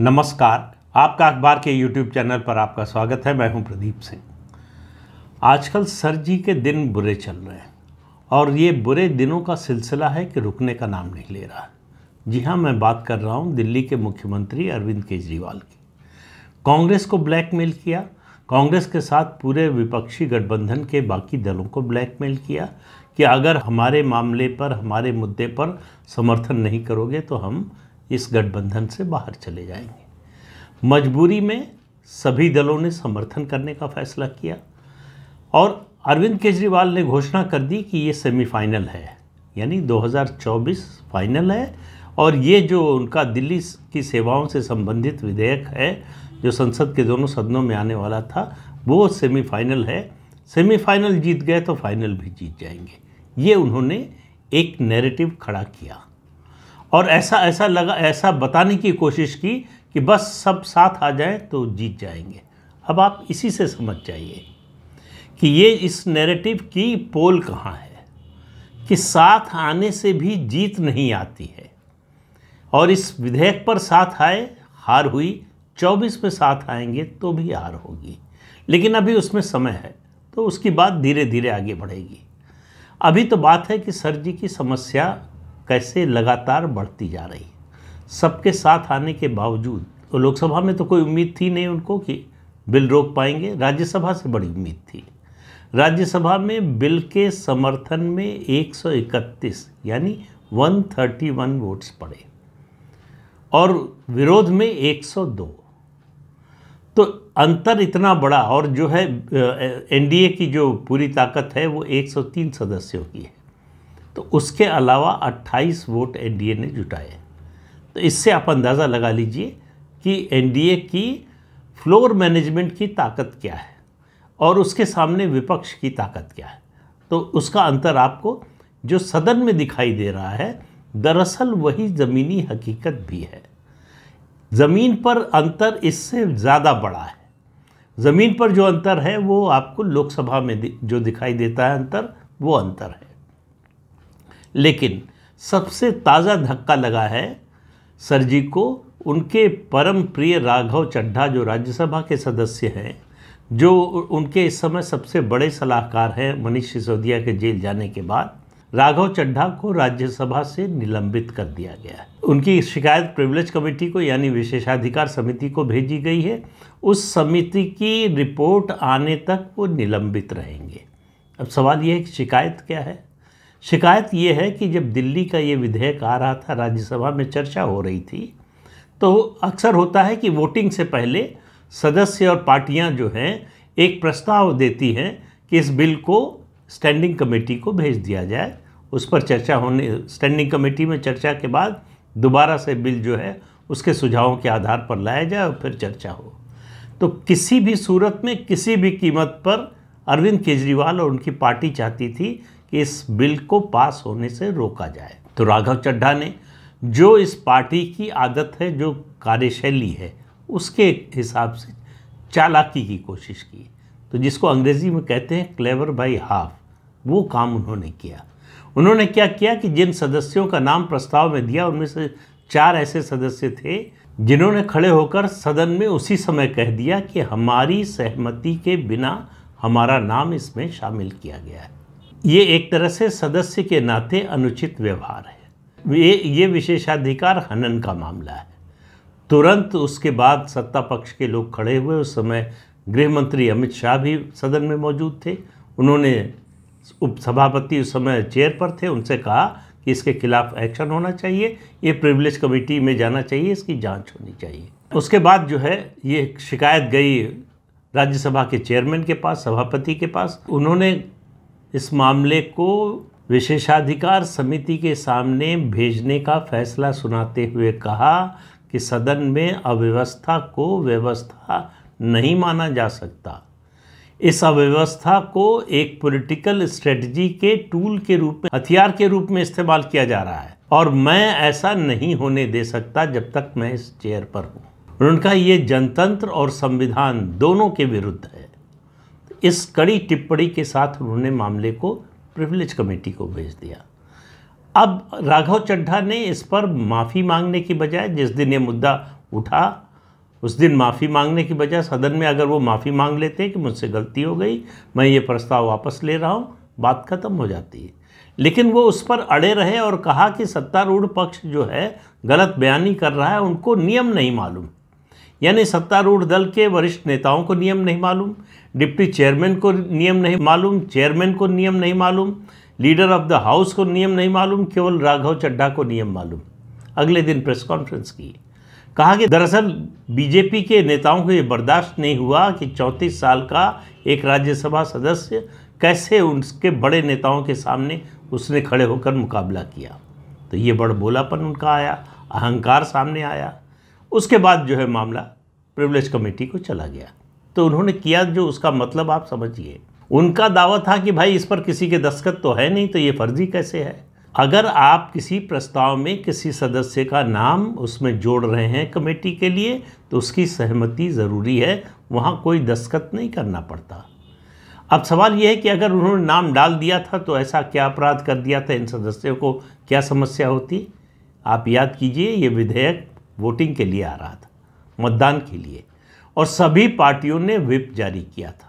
नमस्कार आपका अखबार के यूट्यूब चैनल पर आपका स्वागत है मैं हूं प्रदीप सिंह आजकल सर जी के दिन बुरे चल रहे हैं और ये बुरे दिनों का सिलसिला है कि रुकने का नाम नहीं ले रहा जी हाँ मैं बात कर रहा हूँ दिल्ली के मुख्यमंत्री अरविंद केजरीवाल की कांग्रेस को ब्लैकमेल किया कांग्रेस के साथ पूरे विपक्षी गठबंधन के बाकी दलों को ब्लैकमेल किया कि अगर हमारे मामले पर हमारे मुद्दे पर समर्थन नहीं करोगे तो हम इस गठबंधन से बाहर चले जाएंगे मजबूरी में सभी दलों ने समर्थन करने का फैसला किया और अरविंद केजरीवाल ने घोषणा कर दी कि ये सेमीफाइनल है यानी 2024 फाइनल है और ये जो उनका दिल्ली की सेवाओं से संबंधित विधेयक है जो संसद के दोनों सदनों में आने वाला था वो सेमीफाइनल है सेमीफाइनल जीत गए तो फाइनल भी जीत जाएंगे ये उन्होंने एक नैरेटिव खड़ा किया और ऐसा ऐसा लगा ऐसा बताने की कोशिश की कि बस सब साथ आ जाए तो जीत जाएंगे अब आप इसी से समझ जाइए कि ये इस नैरेटिव की पोल कहाँ है कि साथ आने से भी जीत नहीं आती है और इस विधेयक पर साथ आए हार हुई चौबीस में साथ आएंगे तो भी हार होगी लेकिन अभी उसमें समय है तो उसकी बात धीरे धीरे आगे बढ़ेगी अभी तो बात है कि सर जी की समस्या कैसे लगातार बढ़ती जा रही सबके साथ आने के बावजूद तो लोकसभा में तो कोई उम्मीद थी नहीं उनको कि बिल रोक पाएंगे राज्यसभा से बड़ी उम्मीद थी राज्यसभा में बिल के समर्थन में 131 यानी 131 वोट्स पड़े और विरोध में 102 तो अंतर इतना बड़ा और जो है एनडीए की जो पूरी ताकत है वो 103 सदस्यों की है तो उसके अलावा 28 वोट एनडीए ने जुटाए तो इससे आप अंदाज़ा लगा लीजिए कि एनडीए की फ्लोर मैनेजमेंट की ताकत क्या है और उसके सामने विपक्ष की ताकत क्या है तो उसका अंतर आपको जो सदन में दिखाई दे रहा है दरअसल वही ज़मीनी हकीकत भी है ज़मीन पर अंतर इससे ज़्यादा बड़ा है ज़मीन पर जो अंतर है वो आपको लोकसभा में जो दिखाई देता है अंतर वो अंतर है लेकिन सबसे ताज़ा धक्का लगा है सर जी को उनके परम प्रिय राघव चड्ढा जो राज्यसभा के सदस्य हैं जो उनके इस समय सबसे बड़े सलाहकार हैं मनीष सिसोदिया के जेल जाने के बाद राघव चड्ढा को राज्यसभा से निलंबित कर दिया गया है उनकी शिकायत प्रिविलेज कमेटी को यानी विशेषाधिकार समिति को भेजी गई है उस समिति की रिपोर्ट आने तक वो निलंबित रहेंगे अब सवाल यह है कि शिकायत क्या है शिकायत ये है कि जब दिल्ली का ये विधेयक आ रहा था राज्यसभा में चर्चा हो रही थी तो अक्सर होता है कि वोटिंग से पहले सदस्य और पार्टियां जो हैं एक प्रस्ताव देती हैं कि इस बिल को स्टैंडिंग कमेटी को भेज दिया जाए उस पर चर्चा होने स्टैंडिंग कमेटी में चर्चा के बाद दोबारा से बिल जो है उसके सुझावों के आधार पर लाया जाए और फिर चर्चा हो तो किसी भी सूरत में किसी भी कीमत पर अरविंद केजरीवाल और उनकी पार्टी चाहती थी इस बिल को पास होने से रोका जाए तो राघव चड्ढा ने जो इस पार्टी की आदत है जो कार्यशैली है उसके हिसाब से चालाकी की कोशिश की तो जिसको अंग्रेज़ी में कहते हैं क्लेवर बाई हाफ वो काम उन्होंने किया उन्होंने क्या किया कि जिन सदस्यों का नाम प्रस्ताव में दिया उनमें से चार ऐसे सदस्य थे जिन्होंने खड़े होकर सदन में उसी समय कह दिया कि हमारी सहमति के बिना हमारा नाम इसमें शामिल किया गया है ये एक तरह से सदस्य के नाते अनुचित व्यवहार है ये ये विशेषाधिकार हनन का मामला है तुरंत उसके बाद सत्ता पक्ष के लोग खड़े हुए उस समय गृह मंत्री अमित शाह भी सदन में मौजूद थे उन्होंने उपसभापति उस समय चेयर पर थे उनसे कहा कि इसके खिलाफ एक्शन होना चाहिए ये प्रिविलेज कमेटी में जाना चाहिए इसकी जांच होनी चाहिए उसके बाद जो है ये शिकायत गई राज्यसभा के चेयरमैन के पास सभापति के पास उन्होंने इस मामले को विशेषाधिकार समिति के सामने भेजने का फैसला सुनाते हुए कहा कि सदन में अव्यवस्था को व्यवस्था नहीं माना जा सकता इस अव्यवस्था को एक पॉलिटिकल स्ट्रेटजी के टूल के रूप में हथियार के रूप में इस्तेमाल किया जा रहा है और मैं ऐसा नहीं होने दे सकता जब तक मैं इस चेयर पर हूँ उनका ये जनतंत्र और संविधान दोनों के विरुद्ध है इस कड़ी टिप्पणी के साथ उन्होंने मामले को प्रिविलेज कमेटी को भेज दिया अब राघव चड्ढा ने इस पर माफ़ी मांगने की बजाय जिस दिन ये मुद्दा उठा उस दिन माफ़ी मांगने की बजाय सदन में अगर वो माफ़ी मांग लेते कि मुझसे गलती हो गई मैं ये प्रस्ताव वापस ले रहा हूँ बात खत्म हो जाती है लेकिन वो उस पर अड़े रहे और कहा कि सत्तारूढ़ पक्ष जो है गलत बयानी कर रहा है उनको नियम नहीं मालूम यानी सत्तारूढ़ दल के वरिष्ठ नेताओं को नियम नहीं मालूम डिप्टी चेयरमैन को नियम नहीं मालूम चेयरमैन को नियम नहीं मालूम लीडर ऑफ द हाउस को नियम नहीं मालूम केवल राघव चड्ढा को नियम मालूम अगले दिन प्रेस कॉन्फ्रेंस की कहा कि दरअसल बीजेपी के नेताओं को ये बर्दाश्त नहीं हुआ कि चौंतीस साल का एक राज्यसभा सदस्य कैसे उसके बड़े नेताओं के सामने उसने खड़े होकर मुकाबला किया तो ये बड़ बोलापन उनका आया अहंकार सामने आया उसके बाद जो है मामला प्रिवलेज कमेटी को चला गया तो उन्होंने किया जो उसका मतलब आप समझिए उनका दावा था कि भाई इस पर किसी के दस्खत तो है नहीं तो ये फर्जी कैसे है अगर आप किसी प्रस्ताव में किसी सदस्य का नाम उसमें जोड़ रहे हैं कमेटी के लिए तो उसकी सहमति ज़रूरी है वहाँ कोई दस्खत नहीं करना पड़ता अब सवाल यह है कि अगर उन्होंने नाम डाल दिया था तो ऐसा क्या अपराध कर दिया था इन सदस्यों को क्या समस्या होती आप याद कीजिए ये विधेयक वोटिंग के लिए आ रहा था मतदान के लिए और सभी पार्टियों ने विप जारी किया था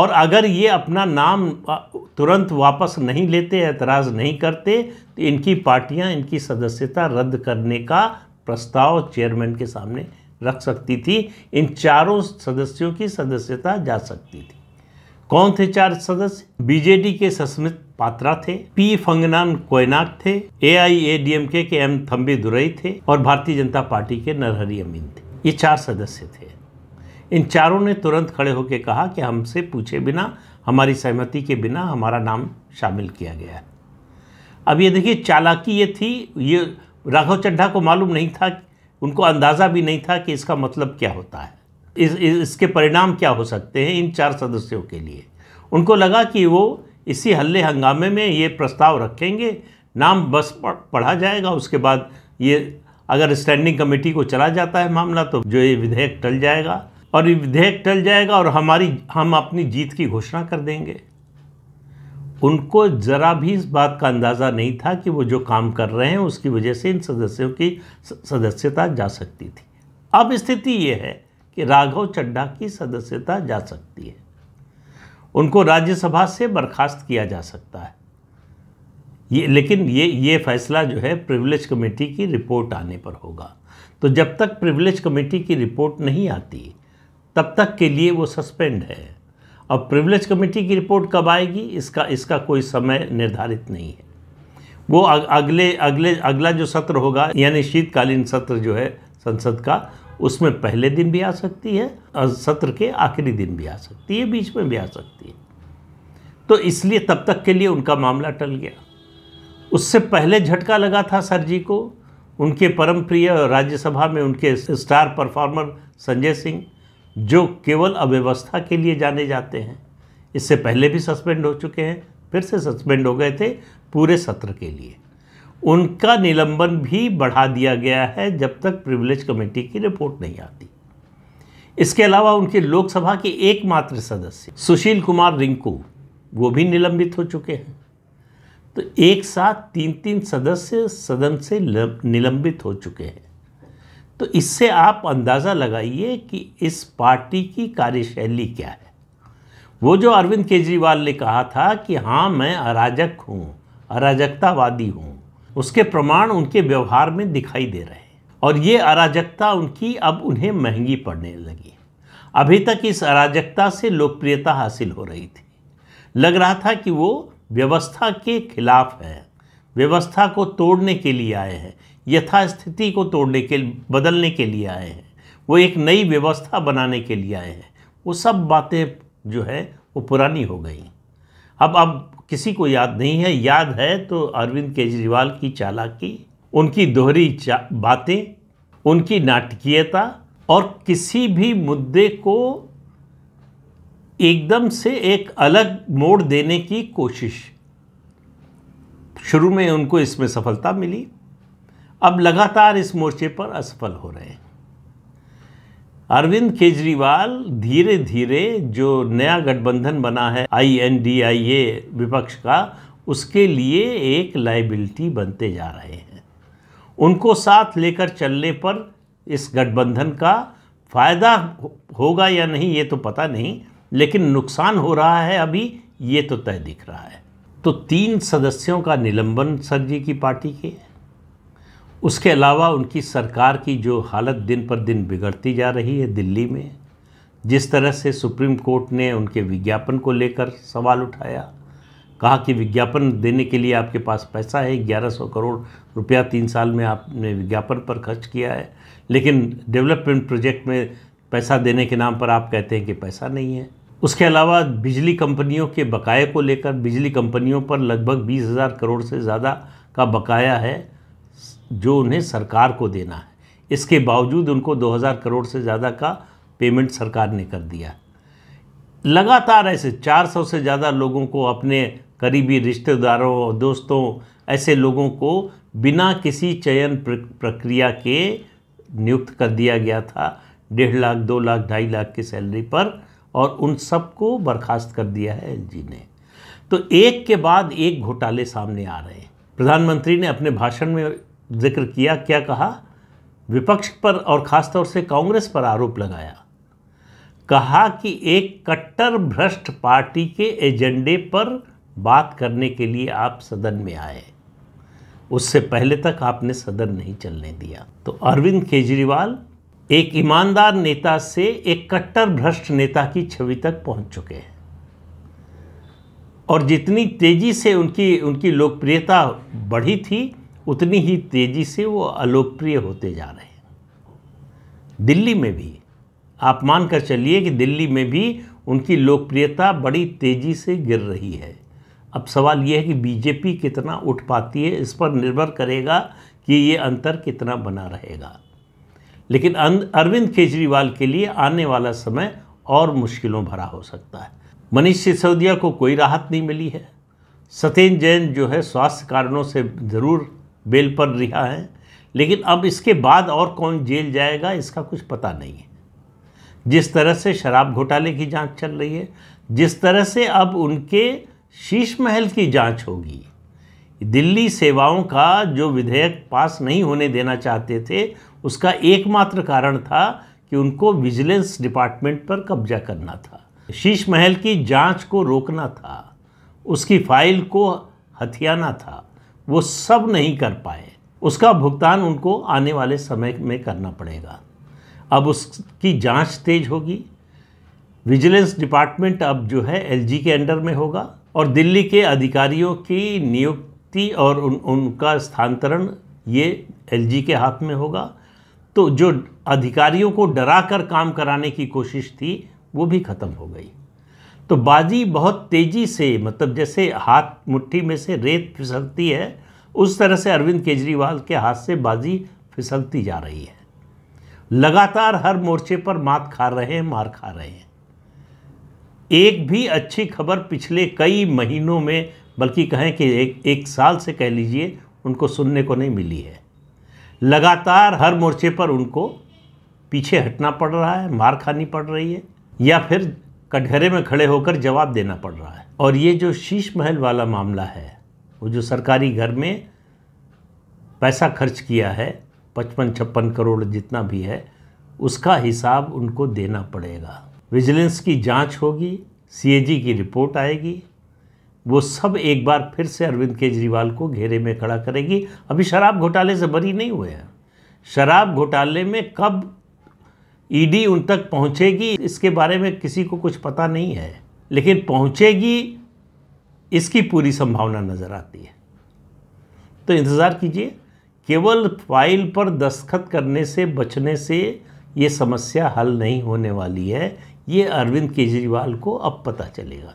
और अगर ये अपना नाम तुरंत वापस नहीं लेते एतराज़ नहीं करते तो इनकी पार्टियां इनकी सदस्यता रद्द करने का प्रस्ताव चेयरमैन के सामने रख सकती थी इन चारों सदस्यों की सदस्यता जा सकती थी कौन थे चार सदस्य बीजेडी के सस्मित पात्रा थे पी फंगनान कोयनाक थे एआईएडीएमके के एम थम्बी दुरई थे और भारतीय जनता पार्टी के नरहरी अमीन थे ये चार सदस्य थे इन चारों ने तुरंत खड़े होकर कहा कि हमसे पूछे बिना हमारी सहमति के बिना हमारा नाम शामिल किया गया है अब ये देखिए चालाकी ये थी ये राघव चड्ढा को मालूम नहीं था उनको अंदाज़ा भी नहीं था कि इसका मतलब क्या होता है इस, इस इसके परिणाम क्या हो सकते हैं इन चार सदस्यों के लिए उनको लगा कि वो इसी हल्ले हंगामे में ये प्रस्ताव रखेंगे नाम बस पढ़ा जाएगा उसके बाद ये अगर स्टैंडिंग कमेटी को चला जाता है मामला तो जो ये विधेयक टल जाएगा और ये विधेयक टल जाएगा और हमारी हम अपनी जीत की घोषणा कर देंगे उनको ज़रा भी इस बात का अंदाज़ा नहीं था कि वो जो काम कर रहे हैं उसकी वजह से इन सदस्यों की सदस्यता जा सकती थी अब स्थिति ये है कि राघव चड्ढा की सदस्यता जा सकती है उनको राज्यसभा से बर्खास्त किया जा सकता है ये लेकिन ये ये फैसला जो है प्रिविलेज कमेटी की रिपोर्ट आने पर होगा तो जब तक प्रिविलेज कमेटी की रिपोर्ट नहीं आती तब तक के लिए वो सस्पेंड है और प्रिविलेज कमेटी की रिपोर्ट कब आएगी इसका इसका कोई समय निर्धारित नहीं है वो अगले अगले अगला जो सत्र होगा यानी शीतकालीन सत्र जो है संसद का उसमें पहले दिन भी आ सकती है और सत्र के आखिरी दिन भी आ सकती है बीच में भी आ सकती है तो इसलिए तब तक के लिए उनका मामला टल गया उससे पहले झटका लगा था सर जी को उनके परम प्रिय राज्यसभा में उनके स्टार परफॉर्मर संजय सिंह जो केवल अव्यवस्था के लिए जाने जाते हैं इससे पहले भी सस्पेंड हो चुके हैं फिर से सस्पेंड हो गए थे पूरे सत्र के लिए उनका निलंबन भी बढ़ा दिया गया है जब तक प्रिविलेज कमेटी की रिपोर्ट नहीं आती इसके अलावा उनके लोकसभा के एकमात्र सदस्य सुशील कुमार रिंकू वो भी निलंबित हो चुके हैं तो एक साथ तीन तीन सदस्य सदन से निलंबित हो चुके हैं तो इससे आप अंदाज़ा लगाइए कि इस पार्टी की कार्यशैली क्या है वो जो अरविंद केजरीवाल ने कहा था कि हाँ मैं अराजक हूँ अराजकतावादी हूँ उसके प्रमाण उनके व्यवहार में दिखाई दे रहे हैं और ये अराजकता उनकी अब उन्हें महंगी पड़ने लगी अभी तक इस अराजकता से लोकप्रियता हासिल हो रही थी लग रहा था कि वो व्यवस्था के खिलाफ हैं व्यवस्था को तोड़ने के लिए आए हैं यथास्थिति को तोड़ने के बदलने के लिए आए हैं वो एक नई व्यवस्था बनाने के लिए आए हैं वो सब बातें जो है वो पुरानी हो गई अब अब किसी को याद नहीं है याद है तो अरविंद केजरीवाल की चालाकी उनकी दोहरी बातें उनकी नाटकीयता और किसी भी मुद्दे को एकदम से एक अलग मोड़ देने की कोशिश शुरू में उनको इसमें सफलता मिली अब लगातार इस मोर्चे पर असफल हो रहे हैं अरविंद केजरीवाल धीरे धीरे जो नया गठबंधन बना है आई एन डी आई ए विपक्ष का उसके लिए एक लाइबिलिटी बनते जा रहे हैं उनको साथ लेकर चलने पर इस गठबंधन का फ़ायदा होगा या नहीं ये तो पता नहीं लेकिन नुकसान हो रहा है अभी ये तो तय दिख रहा है तो तीन सदस्यों का निलंबन सर जी की पार्टी के उसके अलावा उनकी सरकार की जो हालत दिन पर दिन बिगड़ती जा रही है दिल्ली में जिस तरह से सुप्रीम कोर्ट ने उनके विज्ञापन को लेकर सवाल उठाया कहा कि विज्ञापन देने के लिए आपके पास पैसा है 1100 करोड़ रुपया तीन साल में आपने विज्ञापन पर खर्च किया है लेकिन डेवलपमेंट प्रोजेक्ट में पैसा देने के नाम पर आप कहते हैं कि पैसा नहीं है उसके अलावा बिजली कंपनियों के बकाए को लेकर बिजली कंपनियों पर लगभग बीस हज़ार करोड़ से ज़्यादा का बकाया है जो उन्हें सरकार को देना है इसके बावजूद उनको दो हज़ार करोड़ से ज़्यादा का पेमेंट सरकार ने कर दिया लगातार ऐसे चार सौ से ज़्यादा लोगों को अपने करीबी रिश्तेदारों और दोस्तों ऐसे लोगों को बिना किसी चयन प्रक्रिया के नियुक्त कर दिया गया था डेढ़ लाख दो लाख ढाई लाख की सैलरी पर और उन सबको बर्खास्त कर दिया है एलजी ने तो एक के बाद एक घोटाले सामने आ रहे हैं प्रधानमंत्री ने अपने भाषण में जिक्र किया क्या कहा विपक्ष पर और ख़ासतौर से कांग्रेस पर आरोप लगाया कहा कि एक कट्टर भ्रष्ट पार्टी के एजेंडे पर बात करने के लिए आप सदन में आए उससे पहले तक आपने सदन नहीं चलने दिया तो अरविंद केजरीवाल एक ईमानदार नेता से एक कट्टर भ्रष्ट नेता की छवि तक पहुंच चुके हैं और जितनी तेज़ी से उनकी उनकी लोकप्रियता बढ़ी थी उतनी ही तेज़ी से वो अलोकप्रिय होते जा रहे हैं दिल्ली में भी आप मान कर चलिए कि दिल्ली में भी उनकी लोकप्रियता बड़ी तेज़ी से गिर रही है अब सवाल यह है कि बीजेपी कितना उठ पाती है इस पर निर्भर करेगा कि ये अंतर कितना बना रहेगा लेकिन अरविंद केजरीवाल के लिए आने वाला समय और मुश्किलों भरा हो सकता है मनीष सिसोदिया को कोई राहत नहीं मिली है सत्येंद्र जैन जो है स्वास्थ्य कारणों से ज़रूर बेल पर रिहा है लेकिन अब इसके बाद और कौन जेल जाएगा इसका कुछ पता नहीं है जिस तरह से शराब घोटाले की जांच चल रही है जिस तरह से अब उनके शीश महल की जांच होगी दिल्ली सेवाओं का जो विधेयक पास नहीं होने देना चाहते थे उसका एकमात्र कारण था कि उनको विजिलेंस डिपार्टमेंट पर कब्जा करना था शीश महल की जांच को रोकना था उसकी फाइल को हथियाना था वो सब नहीं कर पाए उसका भुगतान उनको आने वाले समय में करना पड़ेगा अब उसकी जांच तेज होगी विजिलेंस डिपार्टमेंट अब जो है एलजी के अंडर में होगा और दिल्ली के अधिकारियों की नियुक्त ती और उन उनका स्थानांतरण ये एलजी के हाथ में होगा तो जो अधिकारियों को डरा कर काम कराने की कोशिश थी वो भी ख़त्म हो गई तो बाजी बहुत तेज़ी से मतलब जैसे हाथ मुट्ठी में से रेत फिसलती है उस तरह से अरविंद केजरीवाल के हाथ से बाजी फिसलती जा रही है लगातार हर मोर्चे पर मात खा रहे हैं मार खा रहे हैं एक भी अच्छी खबर पिछले कई महीनों में बल्कि कहें कि एक एक साल से कह लीजिए उनको सुनने को नहीं मिली है लगातार हर मोर्चे पर उनको पीछे हटना पड़ रहा है मार खानी पड़ रही है या फिर कटघरे में खड़े होकर जवाब देना पड़ रहा है और ये जो शीश महल वाला मामला है वो जो सरकारी घर में पैसा खर्च किया है पचपन छप्पन करोड़ जितना भी है उसका हिसाब उनको देना पड़ेगा विजिलेंस की जांच होगी सीएजी की रिपोर्ट आएगी वो सब एक बार फिर से अरविंद केजरीवाल को घेरे में खड़ा करेगी अभी शराब घोटाले से बरी नहीं हुए हैं शराब घोटाले में कब ईडी उन तक पहुंचेगी इसके बारे में किसी को कुछ पता नहीं है लेकिन पहुंचेगी इसकी पूरी संभावना नज़र आती है तो इंतज़ार कीजिए केवल फाइल पर दस्तखत करने से बचने से ये समस्या हल नहीं होने वाली है ये अरविंद केजरीवाल को अब पता चलेगा